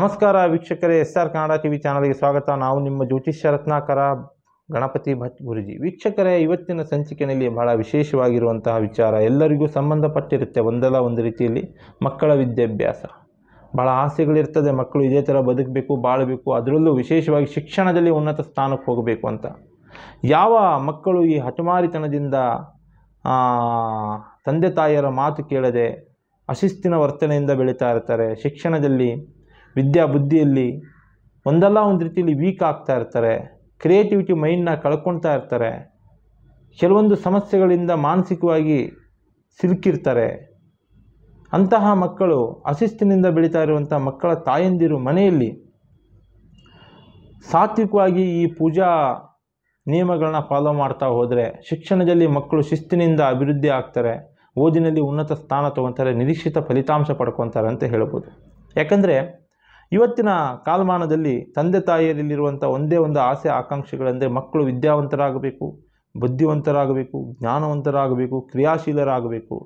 ನಮಸ್ಕಾರ ವೀಕ್ಷಕರೇ S R Kannada TV ಚಾನಲ್ಗೆ ಸ್ವಾಗತ ನಾವು ನಿಮ್ಮ ಜ್ಯೋತಿಷ್ಯ ರತ್ನಾಕರ ಗಣಪತಿ ಭಟ್ ಗುರುಜಿ ವೀಕ್ಷಕರೇ ಇವತ್ತಿನ ಸಂಚಿಕೆಯಲ್ಲಿ ಬಹಳ ವಿಶೇಷವಾಗಿರುವಂತಹ ವಿಚಾರ ಎಲ್ಲರಿಗೂ ಸಂಬಂಧಪಟ್ಟಿರುತ್ತೆ ಒಂದಲ್ಲ ಒಂದು ರೀತಿಯಲ್ಲಿ ಮಕ್ಕಳ ವಿದ್ಯಾಭ್ಯಾಸ ಭಾಳ ಆಸೆಗಳಿರ್ತದೆ ಮಕ್ಕಳು ಇದೇ ಥರ ಬದುಕಬೇಕು ಬಾಳಬೇಕು ಅದರಲ್ಲೂ ವಿಶೇಷವಾಗಿ ಶಿಕ್ಷಣದಲ್ಲಿ ಉನ್ನತ ಸ್ಥಾನಕ್ಕೆ ಹೋಗಬೇಕು ಅಂತ ಯಾವ ಮಕ್ಕಳು ಈ ಹಠಮಾರಿತನದಿಂದ ತಂದೆ ತಾಯಿಯರ ಮಾತು ಕೇಳದೆ ಅಶಿಸ್ತಿನ ವರ್ತನೆಯಿಂದ ಬೆಳೀತಾ ಇರ್ತಾರೆ ಶಿಕ್ಷಣದಲ್ಲಿ ವಿದ್ಯಾ ಬುದ್ಧಿಯಲ್ಲಿ ಒಂದಲ್ಲ ಒಂದು ರೀತಿಯಲ್ಲಿ ವೀಕ್ ಆಗ್ತಾ ಇರ್ತಾರೆ ಕ್ರಿಯೇಟಿವಿಟಿ ಮೈಂಡನ್ನ ಕಳ್ಕೊಳ್ತಾ ಇರ್ತಾರೆ ಕೆಲವೊಂದು ಸಮಸ್ಯೆಗಳಿಂದ ಮಾನಸಿಕವಾಗಿ ಸಿಲುಕಿರ್ತಾರೆ ಅಂತಹ ಮಕ್ಕಳು ಅಶಿಸ್ತಿನಿಂದ ಬೆಳೀತಾ ಇರುವಂಥ ಮಕ್ಕಳ ತಾಯಂದಿರು ಮನೆಯಲ್ಲಿ ಸಾತ್ವಿಕವಾಗಿ ಈ ಪೂಜಾ ನಿಯಮಗಳನ್ನ ಫಾಲೋ ಮಾಡ್ತಾ ಹೋದರೆ ಶಿಕ್ಷಣದಲ್ಲಿ ಮಕ್ಕಳು ಶಿಸ್ತಿನಿಂದ ಅಭಿವೃದ್ಧಿ ಆಗ್ತಾರೆ ಓದಿನಲ್ಲಿ ಉನ್ನತ ಸ್ಥಾನ ತೊಗೊತಾರೆ ನಿರೀಕ್ಷಿತ ಫಲಿತಾಂಶ ಪಡ್ಕೊತಾರೆ ಅಂತ ಹೇಳ್ಬೋದು ಯಾಕಂದರೆ ಇವತ್ತಿನ ಕಾಲಮಾನದಲ್ಲಿ ತಂದೆ ತಾಯಿಯರಲ್ಲಿರುವಂಥ ಒಂದೇ ಒಂದು ಆಸೆ ಆಕಾಂಕ್ಷೆಗಳೆಂದರೆ ಮಕ್ಕಳು ವಿದ್ಯಾವಂತರಾಗಬೇಕು ಬುದ್ಧಿವಂತರಾಗಬೇಕು ಜ್ಞಾನವಂತರಾಗಬೇಕು ಕ್ರಿಯಾಶೀಲರಾಗಬೇಕು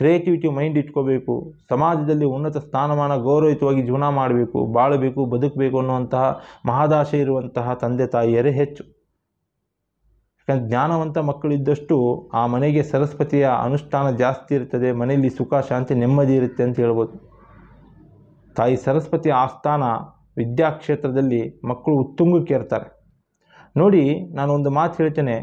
ಕ್ರಿಯೇಟಿವಿಟಿ ಮೈಂಡ್ ಇಟ್ಕೋಬೇಕು ಸಮಾಜದಲ್ಲಿ ಉನ್ನತ ಸ್ಥಾನಮಾನ ಗೌರವಯುತವಾಗಿ ಜೀವನ ಮಾಡಬೇಕು ಬಾಳಬೇಕು ಬದುಕಬೇಕು ಅನ್ನುವಂತಹ ಮಹದಾಶೆ ಇರುವಂತಹ ತಂದೆ ತಾಯಿಯರೇ ಹೆಚ್ಚು ಯಾಕಂದ್ರೆ ಜ್ಞಾನವಂತ ಮಕ್ಕಳಿದ್ದಷ್ಟು ಆ ಮನೆಗೆ ಸರಸ್ವತಿಯ ಅನುಷ್ಠಾನ ಜಾಸ್ತಿ ಇರ್ತದೆ ಮನೆಯಲ್ಲಿ ಸುಖ ಶಾಂತಿ ನೆಮ್ಮದಿ ಇರುತ್ತೆ ಅಂತ ಹೇಳ್ಬೋದು ತಾಯಿ ಸರಸ್ವತಿ ಆಸ್ಥಾನ ವಿದ್ಯಾಕ್ಷೇತ್ರದಲ್ಲಿ ಮಕ್ಕಳು ಉತ್ತುಂಗಕ್ಕೇರ್ತಾರೆ ನೋಡಿ ನಾನು ಒಂದು ಮಾತು ಹೇಳ್ತೇನೆ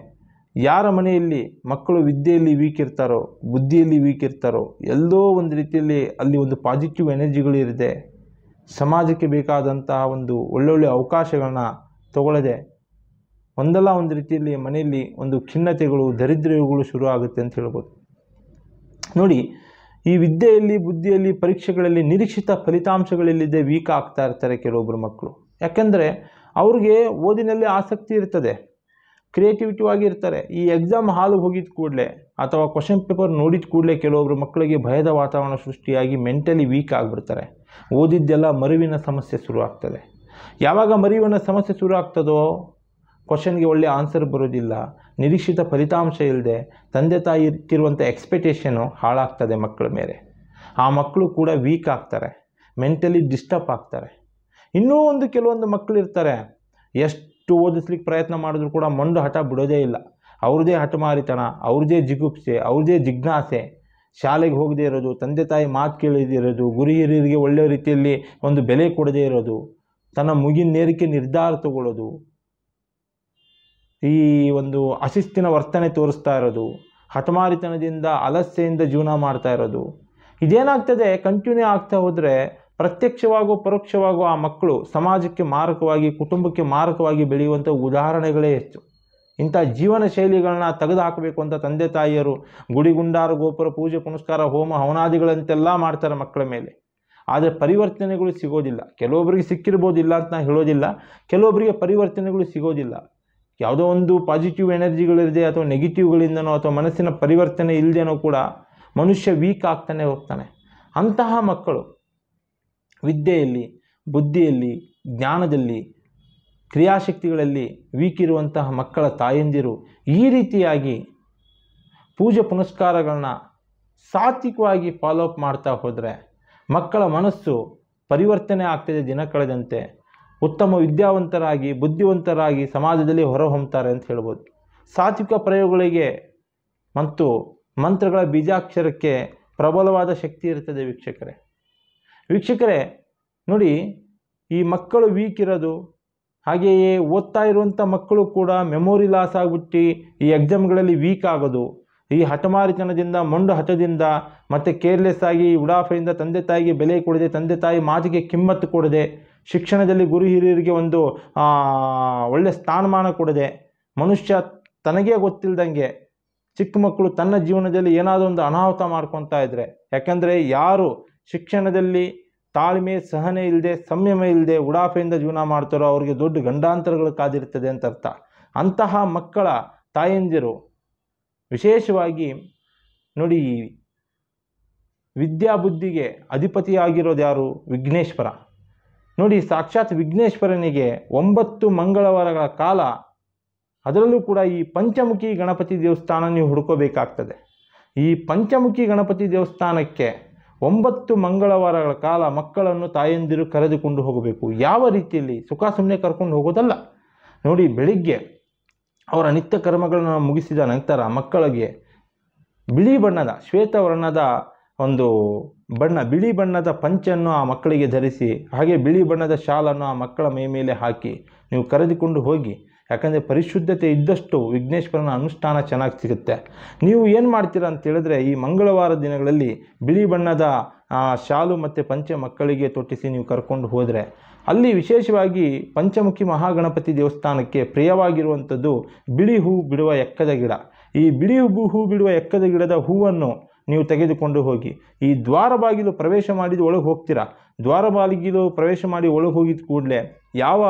ಯಾರ ಮನೆಯಲ್ಲಿ ಮಕ್ಕಳು ವಿದ್ಯೆಯಲ್ಲಿ ವೀಕ್ ಇರ್ತಾರೋ ಬುದ್ಧಿಯಲ್ಲಿ ವೀಕ್ ಇರ್ತಾರೋ ಎಲ್ಲೋ ಒಂದು ರೀತಿಯಲ್ಲಿ ಅಲ್ಲಿ ಒಂದು ಪಾಸಿಟಿವ್ ಎನರ್ಜಿಗಳು ಇರದೆ ಸಮಾಜಕ್ಕೆ ಬೇಕಾದಂತಹ ಒಂದು ಒಳ್ಳೊಳ್ಳೆ ಅವಕಾಶಗಳನ್ನ ತಗೊಳ್ಳದೆ ಒಂದಲ್ಲ ಒಂದು ರೀತಿಯಲ್ಲಿ ಮನೆಯಲ್ಲಿ ಒಂದು ಖಿನ್ನತೆಗಳು ದರಿದ್ರಗಳು ಶುರು ಆಗುತ್ತೆ ಅಂತ ಹೇಳ್ಬೋದು ನೋಡಿ ಈ ವಿದ್ಯೆಯಲ್ಲಿ ಬುದ್ಧಿಯಲ್ಲಿ ಪರೀಕ್ಷೆಗಳಲ್ಲಿ ನಿರೀಕ್ಷಿತ ಫಲಿತಾಂಶಗಳಲ್ಲಿದ್ದೇ ವೀಕ್ ಆಗ್ತಾ ಇರ್ತಾರೆ ಕೆಲವೊಬ್ಬರು ಮಕ್ಕಳು ಯಾಕೆಂದರೆ ಅವ್ರಿಗೆ ಓದಿನಲ್ಲಿ ಆಸಕ್ತಿ ಇರ್ತದೆ ಕ್ರಿಯೇಟಿವಿಟಿ ಆಗಿರ್ತಾರೆ ಈ ಎಕ್ಸಾಮ್ ಹಾಲು ಹೋಗಿದ್ದ ಕೂಡಲೇ ಅಥವಾ ಕ್ವಶನ್ ಪೇಪರ್ ನೋಡಿದ ಕೂಡಲೇ ಕೆಲವೊಬ್ಬರು ಮಕ್ಕಳಿಗೆ ಭಯದ ವಾತಾವರಣ ಸೃಷ್ಟಿಯಾಗಿ ಮೆಂಟಲಿ ವೀಕ್ ಆಗಿಬಿಡ್ತಾರೆ ಓದಿದ್ದೆಲ್ಲ ಮರಿವಿನ ಸಮಸ್ಯೆ ಆಗ್ತದೆ ಯಾವಾಗ ಮರಿವಿನ ಸಮಸ್ಯೆ ಶುರು ಆಗ್ತದೋ ಕ್ವಶನ್ಗೆ ಒಳ್ಳೆ ಆನ್ಸರ್ ಬರೋದಿಲ್ಲ ನಿರೀಕ್ಷಿತ ಫಲಿತಾಂಶ ಇಲ್ಲದೆ ತಂದೆ ತಾಯಿ ಇರ್ತಿರುವಂಥ ಎಕ್ಸ್ಪೆಕ್ಟೇಷನು ಹಾಳಾಗ್ತದೆ ಮಕ್ಕಳ ಮೇಲೆ ಆ ಮಕ್ಕಳು ಕೂಡ ವೀಕ್ ಆಗ್ತಾರೆ ಮೆಂಟಲಿ ಡಿಸ್ಟರ್ಬ್ ಆಗ್ತಾರೆ ಇನ್ನೂ ಒಂದು ಕೆಲವೊಂದು ಮಕ್ಕಳು ಇರ್ತಾರೆ ಎಷ್ಟು ಓದಿಸ್ಲಿಕ್ಕೆ ಪ್ರಯತ್ನ ಮಾಡಿದ್ರು ಕೂಡ ಮಂಡು ಹಠ ಬಿಡೋದೇ ಇಲ್ಲ ಅವ್ರದ್ದೇ ಹಠಮಾರಿತನ ಅವ್ರದ್ದೇ ಜಿಗುಪ್ಸೆ ಅವ್ರದ್ದೇ ಜಿಜ್ಞಾಸೆ ಶಾಲೆಗೆ ಹೋಗದೇ ಇರೋದು ತಂದೆ ತಾಯಿ ಮಾತು ಕೇಳದಿರೋದು ಗುರಿ ಹಿರಿಯರಿಗೆ ಒಳ್ಳೆಯ ರೀತಿಯಲ್ಲಿ ಒಂದು ಬೆಲೆ ಕೊಡದೇ ಇರೋದು ತನ್ನ ಮುಗಿನೇರಿಕೆ ನಿರ್ಧಾರ ತಗೊಳ್ಳೋದು ಈ ಒಂದು ಅಶಿಸ್ತಿನ ವರ್ತನೆ ತೋರಿಸ್ತಾ ಇರೋದು ಹಠಮಾರಿತನದಿಂದ ಅಲಸ್ಯೆಯಿಂದ ಜೀವನ ಮಾಡ್ತಾ ಇರೋದು ಇದೇನಾಗ್ತದೆ ಕಂಟಿನ್ಯೂ ಆಗ್ತಾ ಹೋದರೆ ಪ್ರತ್ಯಕ್ಷವಾಗೋ ಪರೋಕ್ಷವಾಗೋ ಆ ಮಕ್ಕಳು ಸಮಾಜಕ್ಕೆ ಮಾರಕವಾಗಿ ಕುಟುಂಬಕ್ಕೆ ಮಾರಕವಾಗಿ ಬೆಳೆಯುವಂಥ ಉದಾಹರಣೆಗಳೇ ಹೆಚ್ಚು ಇಂಥ ಜೀವನ ಶೈಲಿಗಳನ್ನ ತೆಗೆದುಹಾಕಬೇಕು ಅಂತ ತಂದೆ ತಾಯಿಯರು ಗುಂಡಾರ ಗೋಪುರ ಪೂಜೆ ಪುನಸ್ಕಾರ ಹೋಮ ಹವನಾದಿಗಳಂತೆಲ್ಲ ಮಾಡ್ತಾರೆ ಮಕ್ಕಳ ಮೇಲೆ ಆದರೆ ಪರಿವರ್ತನೆಗಳು ಸಿಗೋದಿಲ್ಲ ಕೆಲವೊಬ್ಬರಿಗೆ ಸಿಕ್ಕಿರ್ಬೋದಿಲ್ಲ ಅಂತ ನಾನು ಹೇಳೋದಿಲ್ಲ ಕೆಲವೊಬ್ಬರಿಗೆ ಪರಿವರ್ತನೆಗಳು ಸಿಗೋದಿಲ್ಲ ಯಾವುದೋ ಒಂದು ಪಾಸಿಟಿವ್ ಎನರ್ಜಿಗಳಿರದೆ ಅಥವಾ ನೆಗೆಟಿವ್ಗಳಿಂದನೋ ಅಥವಾ ಮನಸ್ಸಿನ ಪರಿವರ್ತನೆ ಇಲ್ಲದೇನೋ ಕೂಡ ಮನುಷ್ಯ ವೀಕ್ ಆಗ್ತಾನೆ ಹೋಗ್ತಾನೆ ಅಂತಹ ಮಕ್ಕಳು ವಿದ್ಯೆಯಲ್ಲಿ ಬುದ್ಧಿಯಲ್ಲಿ ಜ್ಞಾನದಲ್ಲಿ ಕ್ರಿಯಾಶಕ್ತಿಗಳಲ್ಲಿ ವೀಕ್ ಇರುವಂತಹ ಮಕ್ಕಳ ತಾಯಂದಿರು ಈ ರೀತಿಯಾಗಿ ಪೂಜೆ ಪುನಸ್ಕಾರಗಳನ್ನ ಸಾತ್ವಿಕವಾಗಿ ಫಾಲೋಅಪ್ ಮಾಡ್ತಾ ಹೋದರೆ ಮಕ್ಕಳ ಮನಸ್ಸು ಪರಿವರ್ತನೆ ಆಗ್ತಿದೆ ದಿನ ಕಳೆದಂತೆ ಉತ್ತಮ ವಿದ್ಯಾವಂತರಾಗಿ ಬುದ್ಧಿವಂತರಾಗಿ ಸಮಾಜದಲ್ಲಿ ಹೊರಹೊಮ್ಮುತ್ತಾರೆ ಅಂತ ಹೇಳ್ಬೋದು ಸಾತ್ವಿಕ ಪ್ರಯೋಗಗಳಿಗೆ ಮತ್ತು ಮಂತ್ರಗಳ ಬೀಜಾಕ್ಷರಕ್ಕೆ ಪ್ರಬಲವಾದ ಶಕ್ತಿ ಇರ್ತದೆ ವೀಕ್ಷಕರೇ ವೀಕ್ಷಕರೇ ನೋಡಿ ಈ ಮಕ್ಕಳು ವೀಕ್ ಇರೋದು ಹಾಗೆಯೇ ಓದ್ತಾ ಇರುವಂಥ ಮಕ್ಕಳು ಕೂಡ ಮೆಮೊರಿ ಲಾಸ್ ಆಗಿಬಿಟ್ಟು ಈ ಎಕ್ಸಾಮ್ಗಳಲ್ಲಿ ವೀಕ್ ಆಗೋದು ಈ ಹಠಮಾರಿತನದಿಂದ ಮೊಂಡು ಹಠದಿಂದ ಮತ್ತು ಕೇರ್ಲೆಸ್ ಆಗಿ ಉಡಾಫೆಯಿಂದ ತಂದೆ ತಾಯಿಗೆ ಬೆಲೆ ಕೊಡದೆ ತಂದೆ ತಾಯಿ ಮಾತಿಗೆ ಕಿಮ್ಮತ್ತು ಕೊಡದೆ ಶಿಕ್ಷಣದಲ್ಲಿ ಗುರು ಹಿರಿಯರಿಗೆ ಒಂದು ಒಳ್ಳೆಯ ಸ್ಥಾನಮಾನ ಕೊಡದೆ ಮನುಷ್ಯ ತನಗೇ ಗೊತ್ತಿಲ್ಲದಂಗೆ ಚಿಕ್ಕ ಮಕ್ಕಳು ತನ್ನ ಜೀವನದಲ್ಲಿ ಏನಾದರೂ ಒಂದು ಅನಾಹುತ ಮಾಡ್ಕೊತಾ ಇದ್ದರೆ ಯಾಕಂದರೆ ಯಾರು ಶಿಕ್ಷಣದಲ್ಲಿ ತಾಳ್ಮೆ ಸಹನೆ ಇಲ್ಲದೆ ಸಂಯಮ ಇಲ್ಲದೆ ಉಡಾಫೆಯಿಂದ ಜೀವನ ಮಾಡ್ತಾರೋ ಅವರಿಗೆ ದೊಡ್ಡ ಗಂಡಾಂತರಗಳು ಕಾದಿರ್ತದೆ ಅಂತ ಅರ್ಥ ಅಂತಹ ಮಕ್ಕಳ ತಾಯಂದಿರು ವಿಶೇಷವಾಗಿ ನೋಡಿ ವಿದ್ಯಾಬುದ್ಧಿಗೆ ಅಧಿಪತಿಯಾಗಿರೋದು ಯಾರು ವಿಘ್ನೇಶ್ವರ ನೋಡಿ ಸಾಕ್ಷಾತ್ ವಿಘ್ನೇಶ್ವರನಿಗೆ ಒಂಬತ್ತು ಮಂಗಳವಾರಗಳ ಕಾಲ ಅದರಲ್ಲೂ ಕೂಡ ಈ ಪಂಚಮುಖಿ ಗಣಪತಿ ದೇವಸ್ಥಾನ ನೀವು ಹುಡುಕೋಬೇಕಾಗ್ತದೆ ಈ ಪಂಚಮುಖಿ ಗಣಪತಿ ದೇವಸ್ಥಾನಕ್ಕೆ ಒಂಬತ್ತು ಮಂಗಳವಾರಗಳ ಕಾಲ ಮಕ್ಕಳನ್ನು ತಾಯಂದಿರು ಕರೆದುಕೊಂಡು ಹೋಗಬೇಕು ಯಾವ ರೀತಿಯಲ್ಲಿ ಸುಖ ಸುಮ್ಮನೆ ಕರ್ಕೊಂಡು ಹೋಗೋದಲ್ಲ ನೋಡಿ ಬೆಳಿಗ್ಗೆ ಅವರ ನಿತ್ಯ ಕರ್ಮಗಳನ್ನು ಮುಗಿಸಿದ ನಂತರ ಮಕ್ಕಳಿಗೆ ಬಿಳಿ ಬಣ್ಣದ ಶ್ವೇತವರ್ಣದ ಒಂದು ಬಣ್ಣ ಬಿಳಿ ಬಣ್ಣದ ಪಂಚನ್ನು ಆ ಮಕ್ಕಳಿಗೆ ಧರಿಸಿ ಹಾಗೆ ಬಿಳಿ ಬಣ್ಣದ ಶಾಲನ್ನು ಆ ಮಕ್ಕಳ ಮೈ ಮೇಲೆ ಹಾಕಿ ನೀವು ಕರೆದುಕೊಂಡು ಹೋಗಿ ಯಾಕಂದರೆ ಪರಿಶುದ್ಧತೆ ಇದ್ದಷ್ಟು ವಿಘ್ನೇಶ್ವರನ ಅನುಷ್ಠಾನ ಚೆನ್ನಾಗಿ ಸಿಗುತ್ತೆ ನೀವು ಏನು ಮಾಡ್ತೀರಾ ಅಂತೇಳಿದ್ರೆ ಈ ಮಂಗಳವಾರ ದಿನಗಳಲ್ಲಿ ಬಿಳಿ ಬಣ್ಣದ ಶಾಲು ಮತ್ತು ಪಂಚ ಮಕ್ಕಳಿಗೆ ತೊಟ್ಟಿಸಿ ನೀವು ಕರ್ಕೊಂಡು ಹೋದರೆ ಅಲ್ಲಿ ವಿಶೇಷವಾಗಿ ಪಂಚಮುಖಿ ಮಹಾಗಣಪತಿ ದೇವಸ್ಥಾನಕ್ಕೆ ಪ್ರಿಯವಾಗಿರುವಂಥದ್ದು ಬಿಳಿ ಹೂ ಬಿಡುವ ಎಕ್ಕದ ಗಿಡ ಈ ಬಿಳಿ ಹೂ ಬಿಡುವ ಎಕ್ಕದ ಗಿಡದ ಹೂವನ್ನು ನೀವು ತೆಗೆದುಕೊಂಡು ಹೋಗಿ ಈ ದ್ವಾರ ಬಾಗಿಲು ಪ್ರವೇಶ ಮಾಡಿದ ಒಳಗೆ ಹೋಗ್ತೀರಾ ದ್ವಾರ ಬಾಗಿಲು ಪ್ರವೇಶ ಮಾಡಿ ಒಳಗೆ ಹೋಗಿದ ಕೂಡಲೇ ಯಾವ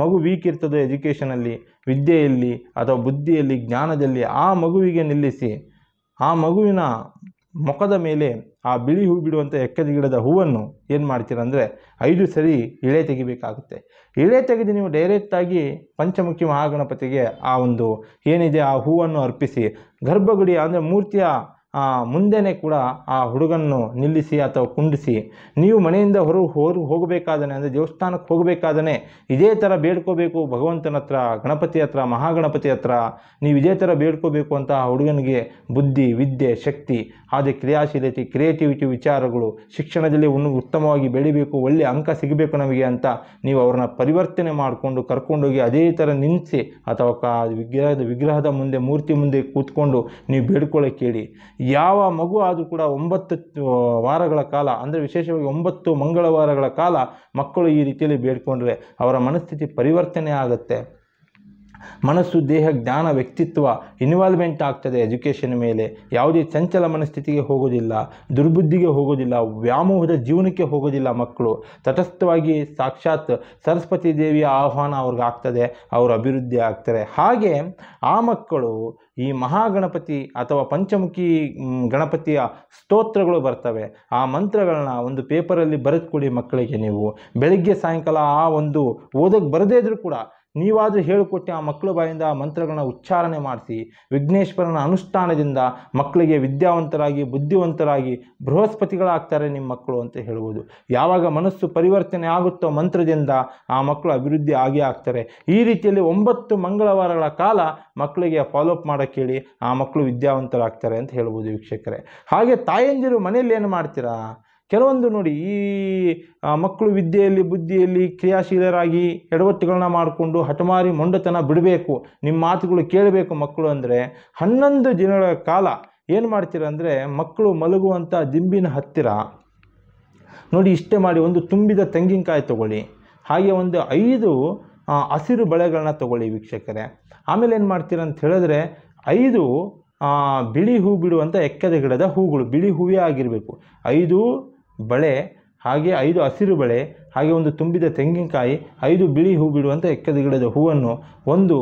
ಮಗು ವೀಕ್ ಇರ್ತದೋ ಎಜುಕೇಷನಲ್ಲಿ ವಿದ್ಯೆಯಲ್ಲಿ ಅಥವಾ ಬುದ್ಧಿಯಲ್ಲಿ ಜ್ಞಾನದಲ್ಲಿ ಆ ಮಗುವಿಗೆ ನಿಲ್ಲಿಸಿ ಆ ಮಗುವಿನ ಮುಖದ ಮೇಲೆ ಆ ಬಿಳಿ ಹೂ ಬಿಡುವಂಥ ಎಕ್ಕದ ಗಿಡದ ಹೂವನ್ನು ಏನು ಮಾಡ್ತೀರ ಅಂದರೆ ಐದು ಸರಿ ಇಳೆ ತೆಗಿಬೇಕಾಗುತ್ತೆ ಇಳೆ ತೆಗೆದು ನೀವು ಡೈರೆಕ್ಟಾಗಿ ಪಂಚಮುಖಿ ಮಹಾಗಣಪತಿಗೆ ಆ ಒಂದು ಏನಿದೆ ಆ ಹೂವನ್ನು ಅರ್ಪಿಸಿ ಗರ್ಭಗುಡಿ ಅಂದರೆ ಮೂರ್ತಿಯ ಮುಂದೆನೇ ಕೂಡ ಆ ಹುಡುಗನ್ನು ನಿಲ್ಲಿಸಿ ಅಥವಾ ಕುಂಡಿಸಿ ನೀವು ಮನೆಯಿಂದ ಹೊರ ಹೊರ ಹೋಗಬೇಕಾದನೆ ಅಂದರೆ ದೇವಸ್ಥಾನಕ್ಕೆ ಹೋಗಬೇಕಾದನೆ ಇದೇ ಥರ ಬೇಡ್ಕೋಬೇಕು ಭಗವಂತನ ಹತ್ರ ಗಣಪತಿ ಹತ್ರ ಮಹಾಗಣಪತಿ ಹತ್ರ ನೀವು ಇದೇ ಥರ ಬೇಡ್ಕೋಬೇಕು ಅಂತ ಆ ಹುಡುಗನಿಗೆ ಬುದ್ಧಿ ವಿದ್ಯೆ ಶಕ್ತಿ ಹಾಗೆ ಕ್ರಿಯಾಶೀಲತೆ ಕ್ರಿಯೇಟಿವಿಟಿ ವಿಚಾರಗಳು ಶಿಕ್ಷಣದಲ್ಲಿ ಉನ್ನ ಉತ್ತಮವಾಗಿ ಬೆಳಿಬೇಕು ಒಳ್ಳೆಯ ಅಂಕ ಸಿಗಬೇಕು ನಮಗೆ ಅಂತ ನೀವು ಅವ್ರನ್ನ ಪರಿವರ್ತನೆ ಮಾಡಿಕೊಂಡು ಕರ್ಕೊಂಡೋಗಿ ಅದೇ ಥರ ನಿಲ್ಲಿಸಿ ಅಥವಾ ಕಾ ವಿಗ್ರಹದ ವಿಗ್ರಹದ ಮುಂದೆ ಮೂರ್ತಿ ಮುಂದೆ ಕೂತ್ಕೊಂಡು ನೀವು ಬೇಡ್ಕೊಳ್ಳೋಕೆ ಯಾವ ಮಗು ಆದರೂ ಕೂಡ ಒಂಬತ್ತು ವಾರಗಳ ಕಾಲ ಅಂದರೆ ವಿಶೇಷವಾಗಿ ಒಂಬತ್ತು ಮಂಗಳವಾರಗಳ ಕಾಲ ಮಕ್ಕಳು ಈ ರೀತಿಯಲ್ಲಿ ಬೇಡಿಕೊಂಡ್ರೆ ಅವರ ಮನಸ್ಥಿತಿ ಪರಿವರ್ತನೆ ಆಗುತ್ತೆ ಮನಸ್ಸು ದೇಹ ಜ್ಞಾನ ವ್ಯಕ್ತಿತ್ವ ಇನ್ವಾಲ್ವ್ಮೆಂಟ್ ಆಗ್ತದೆ ಎಜುಕೇಷನ್ ಮೇಲೆ ಯಾವುದೇ ಚಂಚಲ ಮನಸ್ಥಿತಿಗೆ ಹೋಗೋದಿಲ್ಲ ದುರ್ಬುದ್ಧಿಗೆ ಹೋಗೋದಿಲ್ಲ ವ್ಯಾಮೋಹದ ಜೀವನಕ್ಕೆ ಹೋಗೋದಿಲ್ಲ ಮಕ್ಕಳು ತಟಸ್ಥವಾಗಿ ಸಾಕ್ಷಾತ್ ಸರಸ್ವತಿ ದೇವಿಯ ಆಹ್ವಾನ ಅವ್ರಿಗೆ ಆಗ್ತದೆ ಅವರ ಅಭಿವೃದ್ಧಿ ಆಗ್ತಾರೆ ಹಾಗೆ ಆ ಮಕ್ಕಳು ಈ ಮಹಾಗಣಪತಿ ಅಥವಾ ಪಂಚಮುಖಿ ಗಣಪತಿಯ ಸ್ತೋತ್ರಗಳು ಬರ್ತವೆ ಆ ಮಂತ್ರಗಳನ್ನ ಒಂದು ಪೇಪರಲ್ಲಿ ಬರೆದುಕೊಡಿ ಮಕ್ಕಳಿಗೆ ನೀವು ಬೆಳಿಗ್ಗೆ ಸಾಯಂಕಾಲ ಆ ಒಂದು ಓದಕ್ಕೆ ಬರದೇ ಇದ್ರು ಕೂಡ ನೀವಾದರೂ ಹೇಳಿಕೊಟ್ಟು ಆ ಮಕ್ಕಳ ಬಾಯಿಂದ ಆ ಮಂತ್ರಗಳನ್ನ ಉಚ್ಚಾರಣೆ ಮಾಡಿಸಿ ವಿಘ್ನೇಶ್ವರನ ಅನುಷ್ಠಾನದಿಂದ ಮಕ್ಕಳಿಗೆ ವಿದ್ಯಾವಂತರಾಗಿ ಬುದ್ಧಿವಂತರಾಗಿ ಬೃಹಸ್ಪತಿಗಳಾಗ್ತಾರೆ ನಿಮ್ಮ ಮಕ್ಕಳು ಅಂತ ಹೇಳ್ಬೋದು ಯಾವಾಗ ಮನಸ್ಸು ಪರಿವರ್ತನೆ ಆಗುತ್ತೋ ಮಂತ್ರದಿಂದ ಆ ಮಕ್ಕಳು ಅಭಿವೃದ್ಧಿ ಆಗೇ ಆಗ್ತಾರೆ ಈ ರೀತಿಯಲ್ಲಿ ಒಂಬತ್ತು ಮಂಗಳವಾರಗಳ ಕಾಲ ಮಕ್ಕಳಿಗೆ ಫಾಲೋಅಪ್ ಮಾಡೋಕ್ಕೆ ಹೇಳಿ ಆ ಮಕ್ಕಳು ವಿದ್ಯಾವಂತರಾಗ್ತಾರೆ ಅಂತ ಹೇಳ್ಬೋದು ವೀಕ್ಷಕರೇ ಹಾಗೆ ತಾಯಂದಿರು ಮನೆಯಲ್ಲಿ ಏನು ಮಾಡ್ತೀರಾ ಕೆಲವೊಂದು ನೋಡಿ ಈ ಮಕ್ಕಳು ವಿದ್ಯೆಯಲ್ಲಿ ಬುದ್ಧಿಯಲ್ಲಿ ಕ್ರಿಯಾಶೀಲರಾಗಿ ಎಡವಟ್ಟುಗಳನ್ನ ಮಾಡಿಕೊಂಡು ಹಠಮಾರಿ ಮೊಂಡತನ ಬಿಡಬೇಕು ನಿಮ್ಮ ಮಾತುಗಳು ಕೇಳಬೇಕು ಮಕ್ಕಳು ಅಂದರೆ ಹನ್ನೊಂದು ದಿನಗಳ ಕಾಲ ಏನು ಮಾಡ್ತೀರ ಅಂದರೆ ಮಕ್ಕಳು ಮಲಗುವಂಥ ದಿಂಬಿನ ಹತ್ತಿರ ನೋಡಿ ಇಷ್ಟೇ ಮಾಡಿ ಒಂದು ತುಂಬಿದ ತೆಂಗಿನಕಾಯಿ ತಗೊಳ್ಳಿ ಹಾಗೆ ಒಂದು ಐದು ಹಸಿರು ಬಳೆಗಳನ್ನ ತಗೊಳ್ಳಿ ವೀಕ್ಷಕರೇ ಆಮೇಲೆ ಏನು ಮಾಡ್ತೀರ ಅಂತ ಹೇಳಿದ್ರೆ ಐದು ಬಿಳಿ ಹೂ ಬಿಡುವಂಥ ಎಕ್ಕದ ಗಿಡದ ಹೂಗಳು ಬಿಳಿ ಹೂವೇ ಆಗಿರಬೇಕು ಐದು ಬಳೆ ಹಾಗೆ ಐದು ಹಸಿರು ಬಳೆ ಹಾಗೆ ಒಂದು ತುಂಬಿದ ತೆಂಗಿನಕಾಯಿ ಐದು ಬಿಳಿ ಹೂ ಬಿಡುವಂಥ ಎಕ್ಕದ ಗಿಡದ ಹೂವನ್ನು ಒಂದು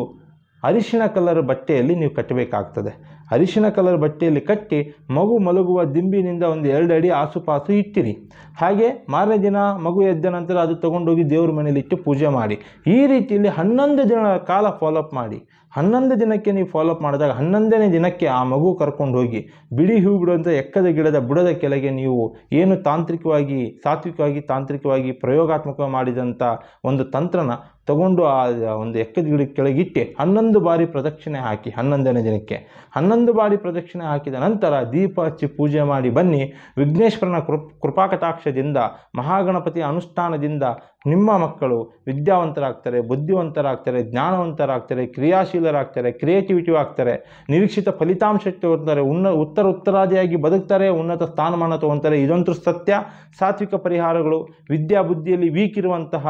ಅರಿಶಿಣ ಕಲರ್ ಬಟ್ಟೆಯಲ್ಲಿ ನೀವು ಕಟ್ಟಬೇಕಾಗ್ತದೆ ಅರಿಶಿನ ಕಲರ್ ಬಟ್ಟೆಯಲ್ಲಿ ಕಟ್ಟಿ ಮಗು ಮಲಗುವ ದಿಂಬಿನಿಂದ ಒಂದು ಎರಡು ಅಡಿ ಆಸುಪಾಸು ಇಟ್ಟಿರಿ ಹಾಗೆ ಮಾರನೇ ದಿನ ಮಗು ಎದ್ದ ನಂತರ ಅದು ತಗೊಂಡೋಗಿ ದೇವರ ಮನೆಯಲ್ಲಿ ಇಟ್ಟು ಪೂಜೆ ಮಾಡಿ ಈ ರೀತಿಯಲ್ಲಿ ಹನ್ನೊಂದು ದಿನ ಕಾಲ ಫಾಲೋಅಪ್ ಮಾಡಿ ಹನ್ನೊಂದು ದಿನಕ್ಕೆ ನೀವು ಫಾಲೋಅಪ್ ಮಾಡಿದಾಗ ಹನ್ನೊಂದನೇ ದಿನಕ್ಕೆ ಆ ಮಗು ಕರ್ಕೊಂಡು ಹೋಗಿ ಬಿಡಿ ಹೂ ಬಿಡುವಂಥ ಎಕ್ಕದ ಗಿಡದ ಬುಡದ ಕೆಳಗೆ ನೀವು ಏನು ತಾಂತ್ರಿಕವಾಗಿ ಸಾತ್ವಿಕವಾಗಿ ತಾಂತ್ರಿಕವಾಗಿ ಪ್ರಯೋಗಾತ್ಮಕ ಮಾಡಿದಂಥ ಒಂದು ತಂತ್ರನ ತಗೊಂಡು ಆ ಒಂದು ಎಕ್ಕದ ಗಿಡಕ್ಕೆ ಕೆಳಗಿಟ್ಟು ಹನ್ನೊಂದು ಬಾರಿ ಪ್ರದಕ್ಷಿಣೆ ಹಾಕಿ ಹನ್ನೊಂದನೇ ದಿನಕ್ಕೆ ಹನ್ನೊಂದು ಬಾರಿ ಪ್ರದಕ್ಷಿಣೆ ಹಾಕಿದ ನಂತರ ದೀಪ ಹಚ್ಚಿ ಪೂಜೆ ಮಾಡಿ ಬನ್ನಿ ವಿಘ್ನೇಶ್ವರನ ಕೃಪ್ ಕೃಪಾಕಟಾಕ್ಷದಿಂದ ಮಹಾಗಣಪತಿ ಅನುಷ್ಠಾನದಿಂದ ನಿಮ್ಮ ಮಕ್ಕಳು ವಿದ್ಯಾವಂತರಾಗ್ತಾರೆ ಬುದ್ಧಿವಂತರಾಗ್ತಾರೆ ಜ್ಞಾನವಂತರಾಗ್ತಾರೆ ಕ್ರಿಯಾಶೀಲರಾಗ್ತಾರೆ ಕ್ರಿಯೇಟಿವಿಟಿ ಆಗ್ತಾರೆ ನಿರೀಕ್ಷಿತ ಫಲಿತಾಂಶಕ್ಕೆ ಹೋಗ್ತಾರೆ ಉನ್ನ ಉತ್ತರ ಉತ್ತರಾದಿಯಾಗಿ ಬದುಕ್ತಾರೆ ಉನ್ನತ ಸ್ಥಾನಮಾನ ತಗೊತಾರೆ ಇದೊಂದು ಸತ್ಯ ಸಾತ್ವಿಕ ಪರಿಹಾರಗಳು ವಿದ್ಯಾ ಬುದ್ಧಿಯಲ್ಲಿ ವೀಕ್ ಇರುವಂತಹ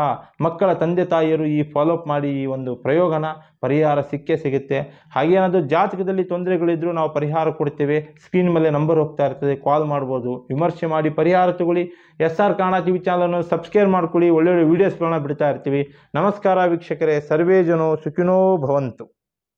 ಮಕ್ಕಳ ತಂದೆ ತಾಯಿಯರು ಈ ಫಾಲೋಅಪ್ ಮಾಡಿ ಈ ಒಂದು ಪ್ರಯೋಗನ ಪರಿಹಾರ ಸಿಕ್ಕೇ ಸಿಗುತ್ತೆ ಹಾಗೇನಾದರೂ ಜಾತಕದಲ್ಲಿ ತೊಂದರೆಗಳಿದ್ದರೂ ನಾವು ಪರಿಹಾರ ಕೊಡ್ತೇವೆ ಸ್ಕ್ರೀನ್ ಮೇಲೆ ನಂಬರ್ ಹೋಗ್ತಾ ಇರ್ತದೆ ಕಾಲ್ ಮಾಡ್ಬೋದು ವಿಮರ್ಶೆ ಮಾಡಿ ಪರಿಹಾರ ತಗೊಳ್ಳಿ ಎಸ್ ಆರ್ ಕಾಣ ವಿ ಚಾನಲನ್ನು ಸಬ್ಸ್ಕ್ರೈಬ್ ಮಾಡ್ಕೊಳ್ಳಿ ಒಳ್ಳೊಳ್ಳೆ ವೀಡಿಯೋಸ್ಗಳನ್ನ ಬಿಡ್ತಾ ಇರ್ತೀವಿ ನಮಸ್ಕಾರ ವೀಕ್ಷಕರೇ ಸರ್ವೇ ಜನೋ ಸುಖಿನೋ ಭವಂತು